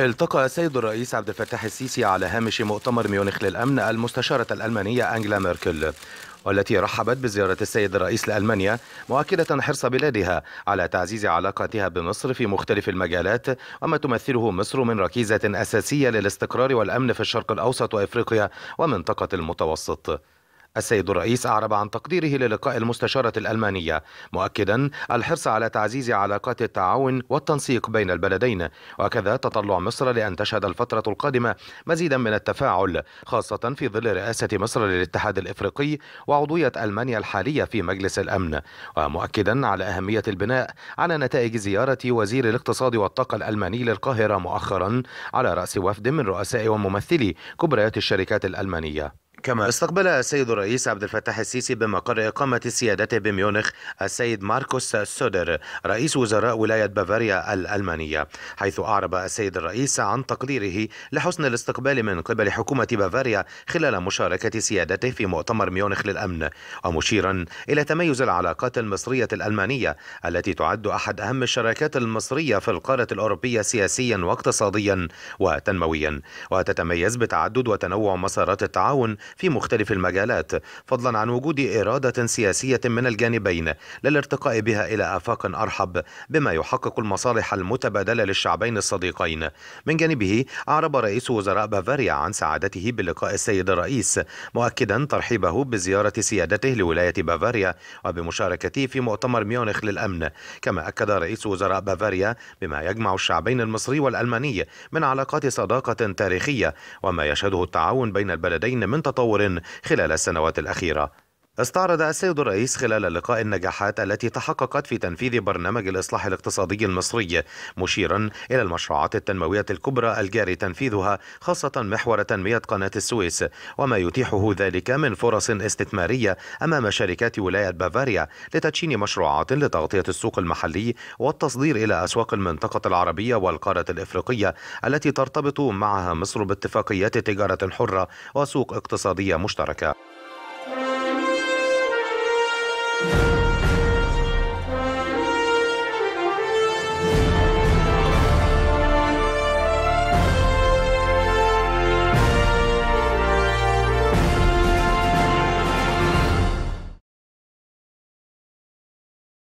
التقى السيد الرئيس عبد الفتاح السيسي على هامش مؤتمر ميونخ للأمن المستشارة الألمانية أنجلا ميركل والتي رحبت بزيارة السيد الرئيس لألمانيا مؤكدة حرص بلادها على تعزيز علاقاتها بمصر في مختلف المجالات وما تمثله مصر من ركيزة أساسية للاستقرار والأمن في الشرق الأوسط وإفريقيا ومنطقة المتوسط السيد الرئيس أعرب عن تقديره للقاء المستشارة الألمانية مؤكدا الحرص على تعزيز علاقات التعاون والتنسيق بين البلدين وكذا تطلع مصر لأن تشهد الفترة القادمة مزيدا من التفاعل خاصة في ظل رئاسة مصر للاتحاد الإفريقي وعضوية ألمانيا الحالية في مجلس الأمن ومؤكدا على أهمية البناء على نتائج زيارة وزير الاقتصاد والطاقة الألماني للقاهرة مؤخرا على رأس وفد من رؤساء وممثلي كبريات الشركات الألمانية كما استقبل السيد الرئيس عبد الفتاح السيسي بمقر إقامة سيادته بميونخ السيد ماركوس سودر رئيس وزراء ولاية بافاريا الألمانية حيث أعرب السيد الرئيس عن تقديره لحسن الاستقبال من قبل حكومة بافاريا خلال مشاركة سيادته في مؤتمر ميونخ للأمن ومشيرا إلى تميز العلاقات المصرية الألمانية التي تعد أحد أهم الشراكات المصرية في القارة الأوروبية سياسيا واقتصاديا وتنمويا وتتميز بتعدد وتنوع مسارات التعاون في مختلف المجالات فضلا عن وجود إرادة سياسية من الجانبين للارتقاء بها إلى آفاق أرحب بما يحقق المصالح المتبادلة للشعبين الصديقين من جانبه أعرب رئيس وزراء بافاريا عن سعادته بلقاء السيد الرئيس مؤكدا ترحيبه بزيارة سيادته لولاية بافاريا وبمشاركته في مؤتمر ميونخ للأمن كما أكد رئيس وزراء بافاريا بما يجمع الشعبين المصري والألماني من علاقات صداقة تاريخية وما يشهده التعاون بين البلدين من تطور تطور خلال السنوات الأخيرة استعرض السيد الرئيس خلال اللقاء النجاحات التي تحققت في تنفيذ برنامج الإصلاح الاقتصادي المصري مشيرا إلى المشروعات التنموية الكبرى الجاري تنفيذها خاصة محور تنمية قناة السويس وما يتيحه ذلك من فرص استثمارية أمام شركات ولاية بافاريا لتدشين مشروعات لتغطية السوق المحلي والتصدير إلى أسواق المنطقة العربية والقارة الإفريقية التي ترتبط معها مصر باتفاقيات تجارة حرة وسوق اقتصادية مشتركة